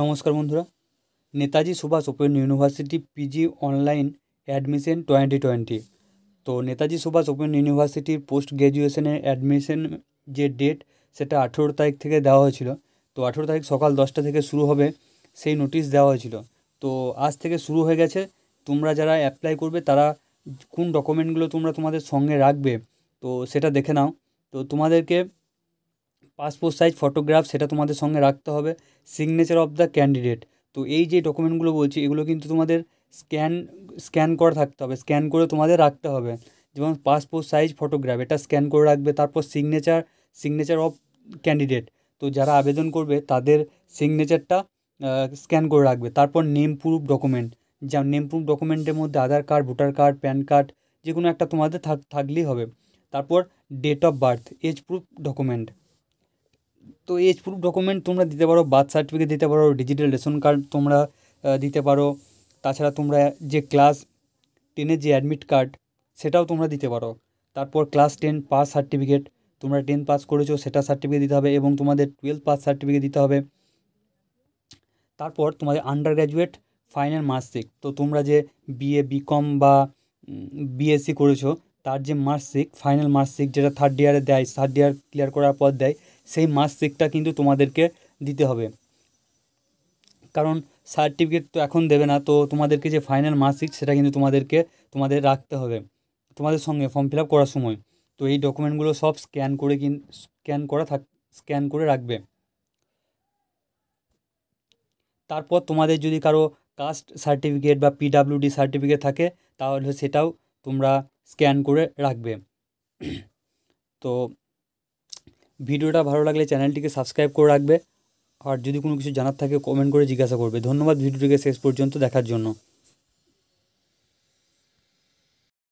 নমস্কার বন্ধুরা Netaji Subhas Open University PG online admission twenty twenty তো নেতাজি সুভাষ ওপেন ইউনিভার্সিটির পোস্ট গ্র্যাজুয়েশনের অ্যাডমিশন যে ডেট সেটা আঠেরো তারিখ থেকে দেওয়া হয়েছিল তো আঠেরো তারিখ সকাল দশটা থেকে শুরু হবে সেই নোটিশ দেওয়া হয়েছিল তো আজ থেকে শুরু হয়ে গেছে তোমরা যারা অ্যাপ্লাই করবে তারা কোন ডকুমেন্টগুলো তোমরা তোমাদের সঙ্গে রাখবে তো সেটা দেখে নাও তো তোমাদেরকে পাসপোর্ট সাইজ ফটোগ্রাফ সেটা তোমাদের সঙ্গে রাখতে হবে সিগনেচার অফ দ্য ক্যান্ডিডেট তো এই যে ডকুমেন্টগুলো বলছি এগুলো কিন্তু তোমাদের স্ক্যান স্ক্যান করে থাকতে হবে স্ক্যান করে তোমাদের রাখতে হবে যেমন পাসপোর্ট সাইজ ফটোগ্রাফ এটা স্ক্যান করে রাখবে তারপর সিগনেচার সিগনেচার অফ ক্যান্ডিডেট তো যারা আবেদন করবে তাদের সিগনেচারটা স্ক্যান করে রাখবে তারপর নেম প্রুফ ডকুমেন্ট যা নেম প্রুফ ডকুমেন্টের মধ্যে Aadhaar card voter card PAN card যে কোনো একটা তোমাদের থাক থাকলেই হবে তারপর date of birth age proof document তো এজ প্রুফ ডকুমেন্ট তোমরা দিতে পারো বার্থ সার্টিফিকেট দিতে পারো ডিজিটাল রেশন কার্ড তোমরা দিতে পারো তাছাড়া তোমরা যে ক্লাস টেনের যে অ্যাডমিট কার্ড সেটাও তোমরা দিতে পারো তারপর ক্লাস টেন পাস সার্টিফিকেট তোমরা টেন পাস করেছো সেটা সার্টিফিকেট দিতে হবে এবং তোমাদের টুয়েলভ পাস সার্টিফিকেট দিতে হবে তারপর তোমাদের আন্ডার গ্র্যাজুয়েট ফাইনাল মার্কশিট তো তোমরা যে বিএ বিকম বা বিএসসি করেছো তার যে মার্কশিট ফাইনাল মার্কশিট যেটা থার্ড ইয়ারে দেয় থার্ড ইয়ার ক্লিয়ার করার পর দেয় সেই মার্কস চেকটা কিন্তু তোমাদেরকে দিতে হবে কারণ সার্টিফিকেট তো এখন দেবে না তো তোমাদেরকে যে ফাইনাল মার্কশিট সেটা কিন্তু তোমাদেরকে তোমাদের রাখতে হবে তোমাদের সঙ্গে ফর্ম ফিল করার সময় তো এই ডকুমেন্টগুলো সব স্ক্যান করে কিন স্ক্যান করা থাক স্ক্যান করে রাখবে তারপর তোমাদের যদি কারো কাস্ট সার্টিফিকেট বা পিডাব্লিউডি সার্টিফিকেট থাকে তাহলে সেটাও তোমরা স্ক্যান করে রাখবে তো ভিডিওটা ভালো লাগলে চ্যানেলটিকে সাবস্ক্রাইব করে রাখবে আর যদি কোনো কিছু জানার থাকে কমেন্ট করে জিজ্ঞাসা করবে ধন্যবাদ ভিডিওটিকে শেষ পর্যন্ত দেখার জন্য